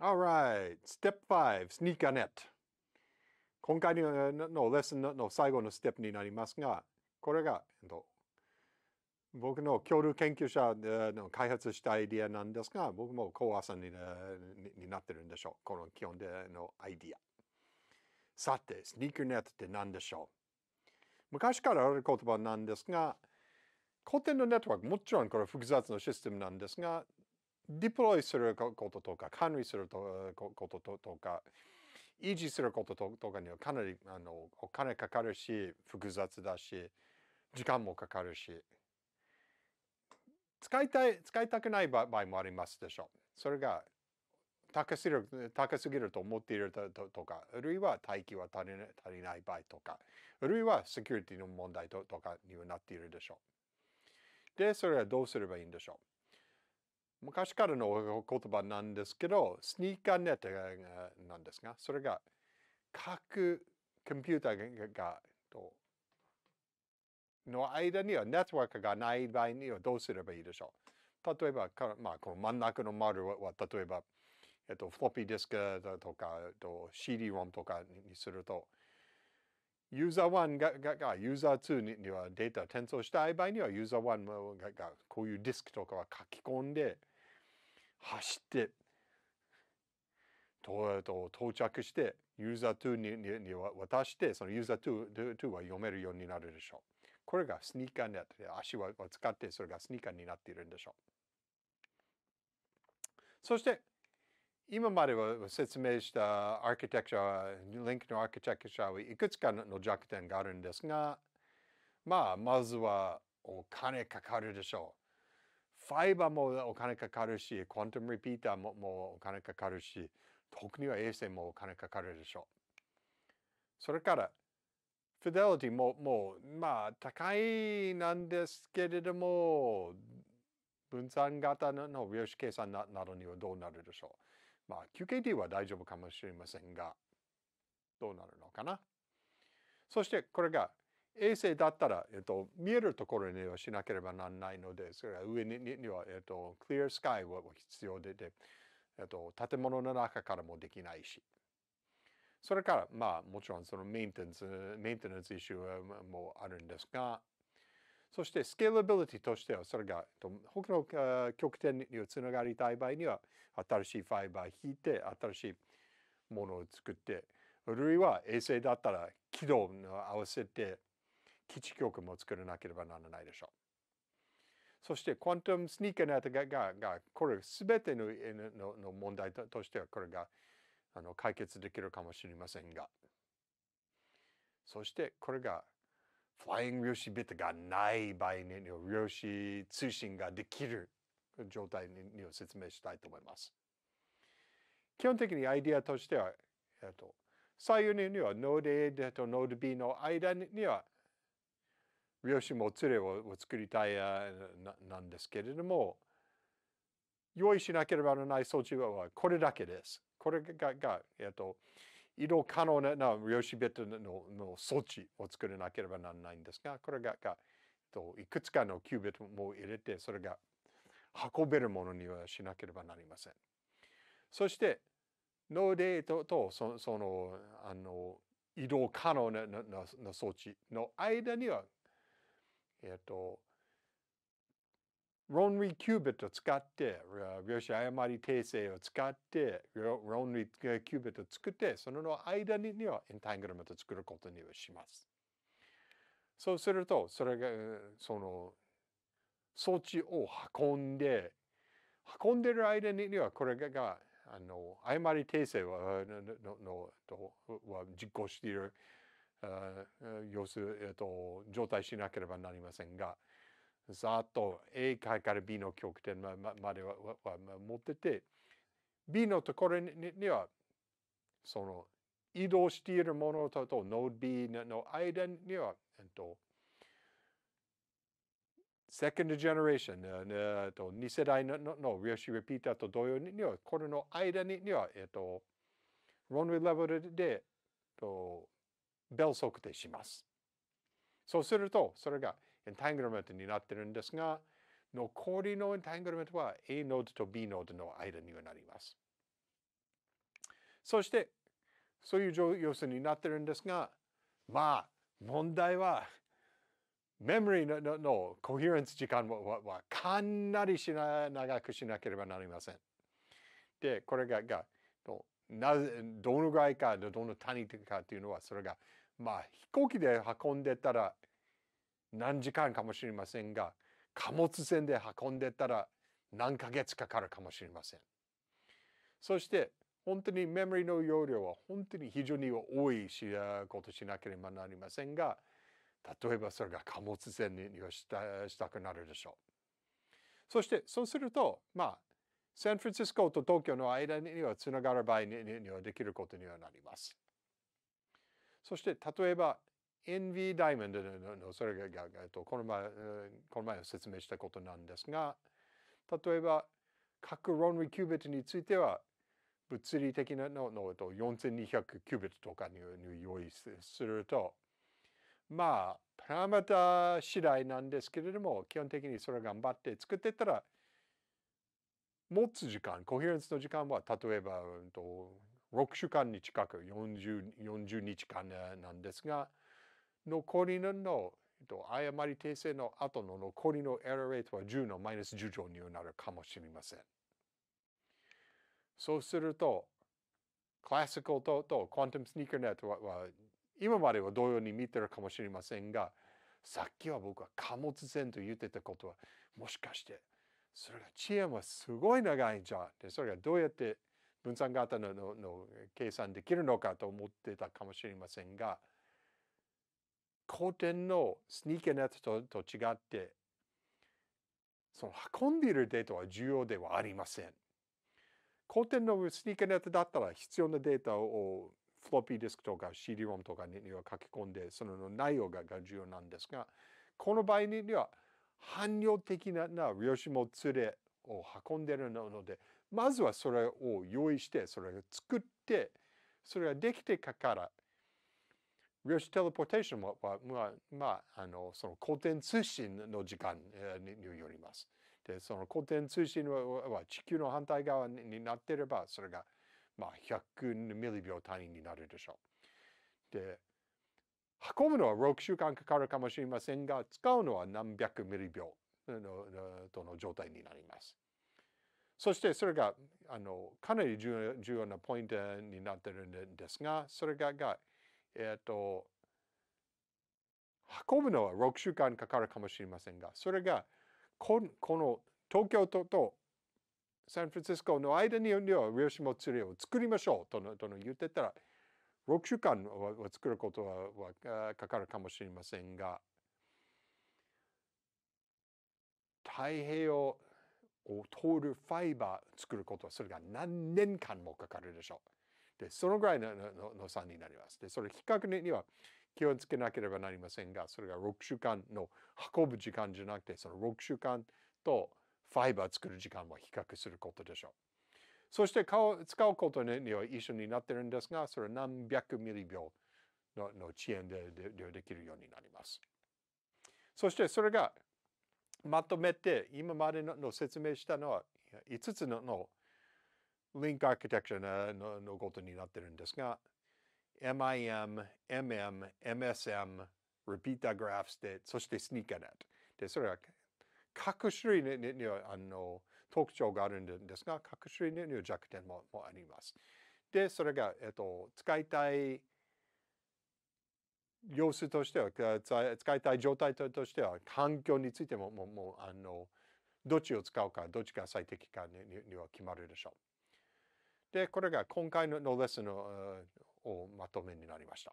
Alright, step five, sneak on it. 今回のレッスンの最後のステップになりますが、これが、えっと、僕の恐竜研究者の開発したアイディアなんですが、僕も高アさんになってるんでしょう。この基本でのアイディア。さて、スニーカーネットって何でしょう昔からある言葉なんですが、古典のネットワーク、もちろんこれ複雑なシステムなんですが、ディプロイすることとか管理することとか維持することとかにはかなりあのお金かかるし複雑だし時間もかかるし使いたい使いたくない場合もありますでしょう。それが高すぎる高すぎると思っているととかあるいは待機は足りない足りない場合とかあるいはセキュリティの問題ととかにはなっているでしょう。でそれはどうすればいいんでしょう昔からの言葉なんですけど、スニーカーネットなんですが、それが各コンピューターがの間にはネットワークがない場合にはどうすればいいでしょう例えば、まあ、この真ん中の丸は例えば、えっと、フロッピーディスクだとか、えっと、CD-ROM とかにすると、ユーザー1がががユーザー2にはデータ転送したい場合にはユーザー1ががこういうディスクとかは書き込んで走って到着してユーザー2にに渡してそのユーザー 2, 2は読めるようになるでしょう。これがスニーカーネットで足を使ってそれがスニーカーになっているんでしょう。そして今までは説明したアーキテクチャ、リンクのアーキテクチャはいくつかの弱点があるんですが、まあ、まずはお金かかるでしょう。ファイバーもお金かかるし、コントムリピーターももうお金かかるし、特には衛星もお金かかるでしょう。それから、フィデリティももう、まあ、高いなんですけれども、分散型の量子計算などにはどうなるでしょう。まあ、QKD は大丈夫かもしれませんが、どうなるのかな。そして、これが衛星だったら、えっと、見えるところにはしなければならないので、それ上にには、えっと、クリアスカイは必要でで、えっと、建物の中からもできないし。それから、まあ、もちろんそのメンテナンス、メンテナンスイシューもあるんですが、そしてスケーラビリティとしては、それが、他の極点につながりたい場合には、新しいファイバー引いて、新しいものを作って、あるいは衛星だったら軌道を合わせて、基地局も作らなければならないでしょう。そして、クワントムスニーカーネットが、が、がこれ全てののの問題としては、これがあの解決できるかもしれませんが。そして、これが、フライング量子ビットがない場合に、量子通信ができる状態にを説明したいと思います。基本的にアイディアとしては、えっと、左右にはノード A とノード B の間には量子もつれを作りたいなんですけれども用意しなければならない装置はこれだけです。これがが、えっと、移動可能な量子ベッドのの装置を作らなければならないんですがこれがが、えっと、いくつかのキュービットも入れてそれが運べるものにはしなければなりません。そしてノーデートとそのあの移動可能ななな装置の間にはえっ、ー、と、論理キュービットを使って、量子誤り訂正を使って、論理キュービットを作って、その間にはエンタングルメントを作ることにはします。そうすると、それが、その、装置を運んで、運んでる間にはこれが、あの、誤り訂正は、の、の、の、は実行している要する、えっと、状態しなければなりませんが、ざっと A 回から B の極点までは持ってて、B のところには、その移動しているものととノード B の間には、えっと、セカンドジェネレーション、えっと、2世代のの量子リピーターと同様には、これの間には、えっと、ロンウェイレベルで、とベル測定します。そうすると、それがエンタングルメントになってるんですが、残りのエンタングルメントは A ノードと B ノードの間にはなります。そして、そういう要素になってるんですが、まあ、問題は、メモリのののコヒレンス時間はかなりしな長くしなければなりません。で、これががなぜどのぐらいかどの谷位かというのはそれがまあ飛行機で運んでたら何時間かもしれませんが貨物船で運んでたら何ヶ月かかるかもしれません。そして本当にメモリの容量は本当に非常に多いしことしなければなりませんが例えばそれが貨物船にしたしたくなるでしょう。そしてそうするとまあサンフランシスコと東京の間にはつながる場合にはできることにはなります。そして例えば NV ダイモンドのそれがこの前この前説明したことなんですが例えば各論理キュービットについては物理的なののと4200キュービットとかに用意するとまあパラメータ次第なんですけれども基本的にそれ頑張って作っていったら持つ時間コヘレンスの時間は例えば、うん、と6週間に近く 40, 40日間なんですが残りの誤り訂正の後の残りのエラーレートは10のマイナス10乗になるかもしれません。そうすると、クラシカルととクワンタムスニーカーネットは今までは同様に見てるかもしれませんが、さっきは僕は貨物船と言ってたことは、もしかしてそれが遅延はすごい長いじゃん。で、それがどうやって分散型ののの計算できるのかと思ってたかもしれませんが、古典のスニーケネットとと違って、その運んでいるデータは重要ではありません。古典のスニーケネットだったら必要なデータをフロッピーディスクとか CD-ROM とかには書き込んで、その内容が重要なんですが、この場合には汎用的な吉も連れを運んでるのでまずはそれを用意してそれを作ってそれができてから量子テレポーテーションは、まあ、まあ、あの、その古典通信の時間によります。で、その古典通信は地球の反対側になってれば、それが、まあ、100ミリ秒単位になるでしょう。で、運ぶのは6週間かかるかもしれませんが使うのは何百ミリ秒のとの状態になります。そしてそれがあのかなり重要なポイントになっているんですがそれがが、えー、と運ぶのは6週間かかるかもしれませんがそれがこの東京都とサンフランシスコの間には量子もつれを作りましょうとのとの言ってたら6週間を作ることはかかるかもしれませんが太平洋を通るファイバー作ることはそれが何年間もかかるでしょう。でそのぐらいのの差になります。でそれ比較には気をつけなければなりませんがそれが6週間の運ぶ時間じゃなくてその6週間とファイバー作る時間は比較することでしょう。そして使うことには一緒になってるんですが、それは何百ミリ秒のの遅延ででできるようになります。そしてそれがまとめて今までの説明したのは5つののリンクアーキテクチャののことになってるんですが、MIM、MM、MSM、r e p e a t e Graph State、そして SneakerNet。で、それは各種類ににはあの特徴があるんですが、各種類の弱点もあります。で、それが、えっと、使いたい様子としては、使いたい状態としては、環境についても、もう、もうあの、どっちを使うか、どっちが最適かには決まるでしょう。で、これが今回のレッスンのまとめになりました。